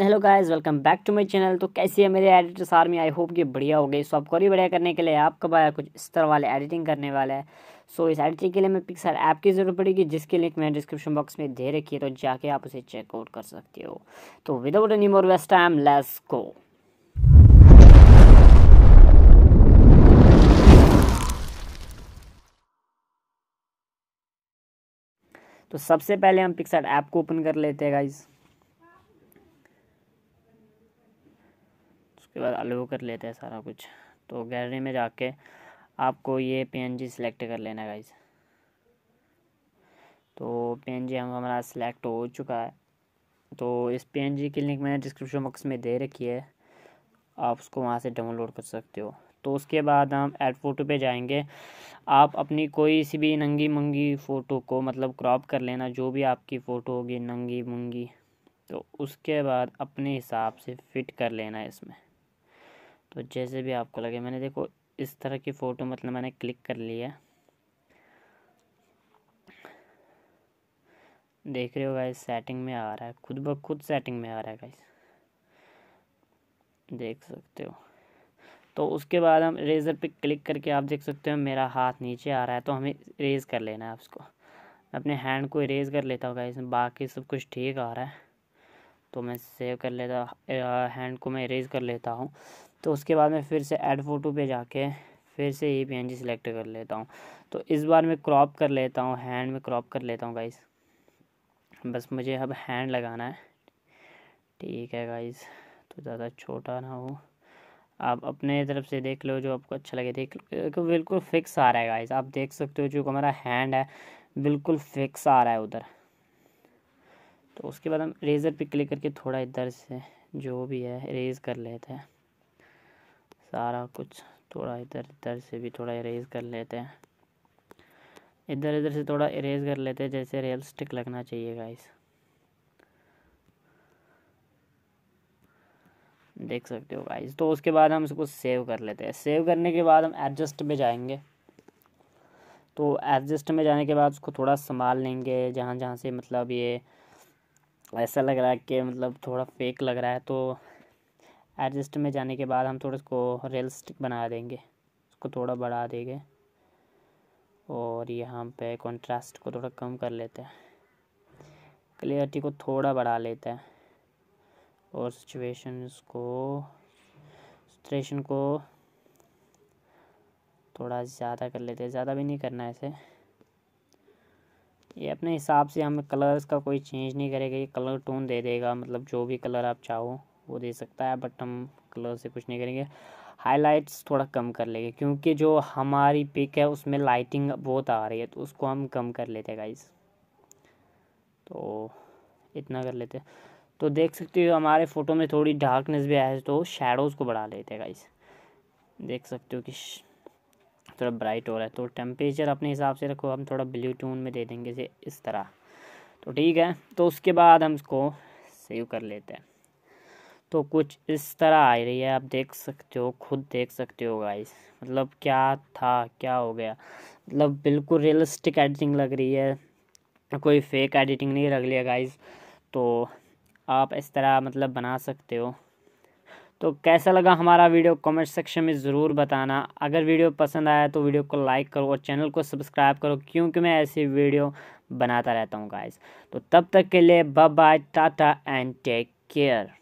hello guys welcome back to my channel तो कैसी है मेरे एडिटर्स आर्मी आई होप ये बढ़िया हो गई सो आपको और बढ़िया करने के लिए आप कब आया कुछ इस तरह वाले एडिटिंग करने वाला है सो so, इस एडिटिंग के लिए मैं पिक्सर ऐप की ज़रूरत पड़ेगी जिसकी लिंक मैंने डिस्क्रिप्शन बॉक्स में दे रखी है तो जाके आप उसे चेकआउट कर सकते हो तो without any more waste time let's go तो सबसे पहले हम पिक्सर ऐप को ओपन कर लेते हैं गाइज़ उसके बाद अलो कर लेते हैं सारा कुछ तो गैलरी में जाके आपको ये पीएनजी सिलेक्ट कर लेना है गाइज तो पीएनजी हम हमारा सिलेक्ट हो चुका है तो इस पीएनजी की लिंक मैंने डिस्क्रिप्शन बॉक्स में दे रखी है आप उसको वहाँ से डाउनलोड कर सकते हो तो उसके बाद हम एड फोटो पे जाएंगे आप अपनी कोई सी भी नंगी मंगी फ़ोटो को मतलब क्रॉप कर लेना जो भी आपकी फ़ोटो होगी नंगी मंगी तो उसके बाद अपने हिसाब से फिट कर लेना है इसमें तो जैसे भी आपको लगे मैंने देखो इस तरह की फ़ोटो मतलब मैंने क्लिक कर लिया देख रहे हो गाइस सेटिंग में आ रहा है खुद ब खुद सेटिंग में आ रहा है गाइस देख सकते हो तो उसके बाद हम रेज़र पे क्लिक करके आप देख सकते हो मेरा हाथ नीचे आ रहा है तो हमें रेज़ कर लेना है उसको अपने हैंड को रेज़ कर लेता हूँ गाइस बाकी सब कुछ ठीक आ रहा है तो मैं सेव कर लेता हैंड को मैं इरेज कर लेता हूँ तो उसके बाद मैं फिर से ऐड फ़ोटो पे जाके फिर से ये पी एन सेलेक्ट कर लेता हूँ तो इस बार मैं क्रॉप कर लेता हूँ हैंड में क्रॉप कर लेता हूँ गाइस बस मुझे अब हैंड लगाना है ठीक है गाइस तो ज़्यादा छोटा ना हो आप अपने तरफ से देख लो जो आपको अच्छा लगे देख लो बिल्कुल फिक्स आ रहा है गाइस आप देख सकते हो जो हमारा हैंड है बिल्कुल फिक्स आ रहा है उधर तो उसके बाद हम रेज़र पे क्लिक करके थोड़ा इधर से जो भी है रेज़ कर लेते हैं सारा कुछ थोड़ा इधर इधर से भी थोड़ा इरेज कर लेते हैं इधर इधर से थोड़ा इरेज कर लेते हैं जैसे रियल स्टिक लगना चाहिए गाइस देख सकते हो गाइस तो उसके बाद हम इसको सेव कर लेते हैं सेव करने के बाद हम एडजस्ट में जाएंगे तो एडजस्ट में जाने के बाद उसको थोड़ा संभाल लेंगे जहाँ जहाँ से मतलब ये ऐसा लग रहा है कि मतलब थोड़ा फेक लग रहा है तो एडजस्ट में जाने के बाद हम थोड़ा इसको रियलिस्टिक बना देंगे इसको थोड़ा बढ़ा देंगे और यहाँ पे कंट्रास्ट को थोड़ा कम कर लेते हैं क्लियरिटी को थोड़ा बढ़ा लेते हैं और सिचुएशन को सिचुएशन को थोड़ा ज़्यादा कर लेते हैं ज़्यादा भी नहीं करना है इसे ये अपने हिसाब से हम कलर्स का कोई चेंज नहीं करेगा ये कलर टोन दे देगा मतलब जो भी कलर आप चाहो वो दे सकता है बट हम कलर से कुछ नहीं करेंगे हाईलाइट्स थोड़ा कम कर लेंगे क्योंकि जो हमारी पिक है उसमें लाइटिंग बहुत आ रही है तो उसको हम कम कर लेते हैं गाइस तो इतना कर लेते तो देख सकते हो हमारे फ़ोटो में थोड़ी डार्कनेस भी आए तो शेडोज़ को बढ़ा लेते हैं गाइस देख सकते हो कि थोड़ा ब्राइट हो रहा है तो टेम्परेचर अपने हिसाब से रखो हम थोड़ा ब्लू टून में दे देंगे इसे इस तरह तो ठीक है तो उसके बाद हम इसको सेव कर लेते हैं तो कुछ इस तरह आ रही है आप देख सकते हो खुद देख सकते हो गाइस मतलब क्या था क्या हो गया मतलब बिल्कुल रियलिस्टिक एडिटिंग लग रही है कोई फेक एडिटिंग नहीं लग रही है गाइस तो आप इस तरह मतलब बना सकते हो तो कैसा लगा हमारा वीडियो कमेंट सेक्शन में ज़रूर बताना अगर वीडियो पसंद आया तो वीडियो को लाइक करो और चैनल को सब्सक्राइब करो क्योंकि मैं ऐसी वीडियो बनाता रहता हूँ गाइज़ तो तब तक के लिए bye bye tata and take care